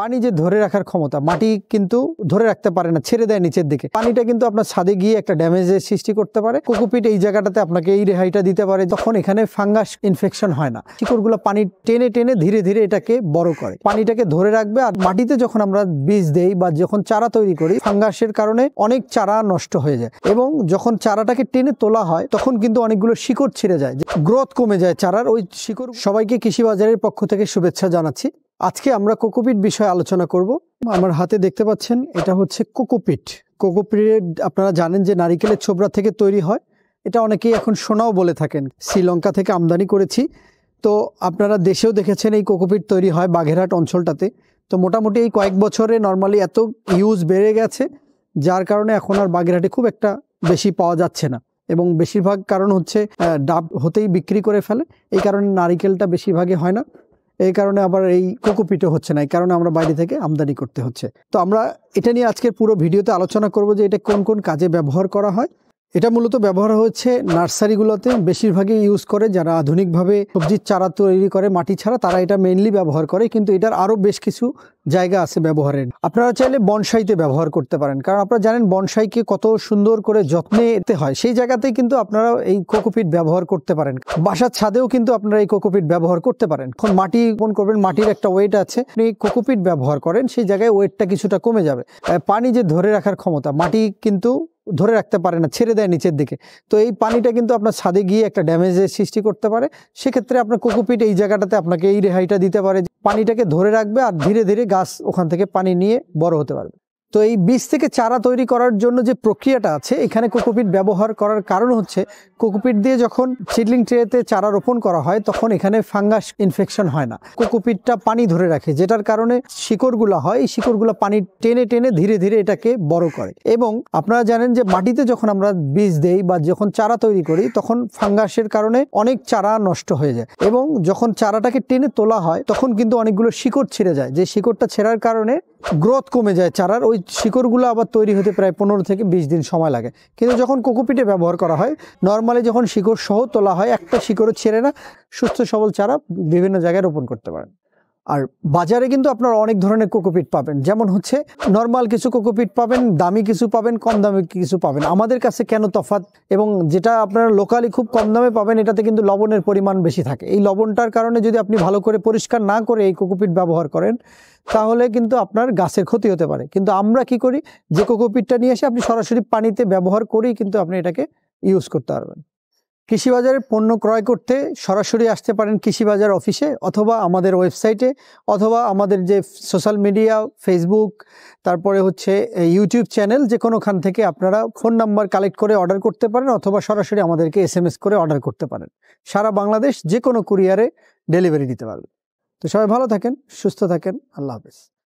পানি যে ধরে রাখার ক্ষমতা মাটি কিন্তু ধরে রাখতে পারে না ছেড়ে দেয় নিচের দিকে পানিটা কিন্তু আপনার ছাদে গিয়ে একটা ড্যামেজের সৃষ্টি করতে পারে কোকোপিট এই জায়গাটাতে আপনাকে এই রেহাইটা দিতে পারে তখন এখানে ফাঙ্গাস ইনফেকশন হয় না শিকড়গুলো পানি টেনে টেনে ধীরে ধীরে এটাকে বড় করে পানিটাকে ধরে রাখবে আর মাটিতে যখন আমরা বীজ দেই বা যখন চারা তৈরি করি ফাঙ্গাসের কারণে অনেক চারা নষ্ট হয়ে যায় এবং যখন চারাটাকে টেনে তোলা হয় তখন কিন্তু অনেকগুলো শিকড় ছিঁড়ে যায় গ্রোথ কমে যায় চারার ওই শিকড় সবাইকে কৃষি বাজারের পক্ষ থেকে শুভেচ্ছা জানাচ্ছি আজকে আমরা কোকোপিট বিষয়ে আলোচনা করব আমার হাতে দেখতে পাচ্ছেন এটা হচ্ছে কোকোপিট কোকোপিট আপনারা জানেন যে নারিকেলের ছোবরা থেকে তৈরি হয় এটা অনেকেই এখন সোনাও বলে থাকেন শ্রীলঙ্কা থেকে আমদানি করেছি তো আপনারা দেশেও দেখেছেন এই কোকোপিট তৈরি হয় বাঘেরহাট অঞ্চলটাতে তো মোটামুটি এই কয়েক বছরে নর্মালি এত ইউজ বেড়ে গেছে যার কারণে এখন আর বাগেরহাটে খুব একটা বেশি পাওয়া যাচ্ছে না এবং বেশিরভাগ কারণ হচ্ছে ডাব হতেই বিক্রি করে ফেলে এই কারণে নারিকেলটা বেশিরভাগে হয় না এই কারণে আবার এই কোকোপিটও হচ্ছে না এই কারণে আমরা বাইরে থেকে আমদানি করতে হচ্ছে তো আমরা এটা নিয়ে আজকের পুরো ভিডিওতে আলোচনা করব যে এটা কোন কোন কাজে ব্যবহার করা হয় এটা মূলত ব্যবহার হচ্ছে নার্সারিগুলোতে বেশিরভাগই ইউজ করে যারা আধুনিকভাবে সবজির চারা তৈরি করে মাটি ছাড়া তারা এটা মেনলি ব্যবহার করে কিন্তু এটার আরও বেশ কিছু জায়গা আছে ব্যবহারের আপনারা চাইলে বনসাইতে ব্যবহার করতে পারেন কারণ আপনারা জানেন বনসাইকে কত সুন্দর করে যত্নে এতে হয় সেই জায়গাতে কিন্তু আপনারা এই কোকোপিট ব্যবহার করতে পারেন বাসার ছাদেও কিন্তু আপনারা এই কোকোপিট ব্যবহার করতে পারেন এখন মাটি কোন করবেন মাটির একটা ওয়েট আছে আপনি কোকোপিট ব্যবহার করেন সেই জায়গায় ওয়েটটা কিছুটা কমে যাবে পানি যে ধরে রাখার ক্ষমতা মাটি কিন্তু ধরে রাখতে পারে না ছেড়ে দেয় নিচের দিকে তো এই পানিটা কিন্তু আপনার ছাদে গিয়ে একটা ড্যামেজের সৃষ্টি করতে পারে সেক্ষেত্রে আপনার কোকোপিট এই জায়গাটাতে আপনাকে এই রেহাইটা দিতে পারে পানিটাকে ধরে রাখবে আর ধীরে ধীরে গাছ ওখান থেকে পানি নিয়ে বড় হতে পারবে তো এই বীজ থেকে চারা তৈরি করার জন্য যে প্রক্রিয়াটা আছে এখানে কোকোপিট ব্যবহার করার কারণ হচ্ছে কোকোপিট দিয়ে যখন সিডলিং ট্রেতে চারা রোপণ করা হয় তখন এখানে ফাঙ্গাস ইনফেকশন হয় না কোকোপিটটা পানি ধরে রাখে যেটার কারণে শিকড়গুলো হয় এই শিকড়গুলো পানি টেনে টেনে ধীরে ধীরে এটাকে বড় করে এবং আপনারা জানেন যে মাটিতে যখন আমরা বীজ দেই বা যখন চারা তৈরি করি তখন ফাঙ্গাসের কারণে অনেক চারা নষ্ট হয়ে যায় এবং যখন চারাটাকে টেনে তোলা হয় তখন কিন্তু অনেকগুলো শিকড় ছিঁড়ে যায় যে শিকড়টা ছেঁড়ার কারণে গ্রোথ কমে যায় চারার ওই শিকড়গুলো আবার তৈরি হতে প্রায় পনেরো থেকে বিশ দিন সময় লাগে কিন্তু যখন কোকোপিটে ব্যবহার করা হয় নর্মালি যখন শিকড় সহ তোলা হয় একটা শিকড়ও ছেড়ে না সুস্থ সবল চারা বিভিন্ন জায়গায় রোপণ করতে পারেন আর বাজারে কিন্তু আপনারা অনেক ধরনের কোকোপিট পাবেন যেমন হচ্ছে নর্মাল কিছু কোকোপিট পাবেন দামি কিছু পাবেন কম দামি কিছু পাবেন আমাদের কাছে কেন তফাত এবং যেটা আপনারা লোকালি খুব কম দামে পাবেন এটাতে কিন্তু লবণের পরিমাণ বেশি থাকে এই লবণটার কারণে যদি আপনি ভালো করে পরিষ্কার না করে এই কোকোপিট ব্যবহার করেন তাহলে কিন্তু আপনার গাছের ক্ষতি হতে পারে কিন্তু আমরা কি করি যে কোকোপিটটা নিয়ে এসে আপনি সরাসরি পানিতে ব্যবহার করেই কিন্তু আপনি এটাকে ইউজ করতে পারবেন কৃষিবাজারের পণ্য ক্রয় করতে সরাসরি আসতে পারেন কৃষিবাজার অফিসে অথবা আমাদের ওয়েবসাইটে অথবা আমাদের যে সোশ্যাল মিডিয়া ফেসবুক তারপরে হচ্ছে ইউটিউব চ্যানেল যে কোনোখান থেকে আপনারা ফোন নাম্বার কালেক্ট করে অর্ডার করতে পারেন অথবা সরাসরি আমাদেরকে এস করে অর্ডার করতে পারেন সারা বাংলাদেশ যে কোনো কুরিয়ারে ডেলিভারি দিতে পারবে তো সবাই ভালো থাকেন সুস্থ থাকেন আল্লাহ হাফেজ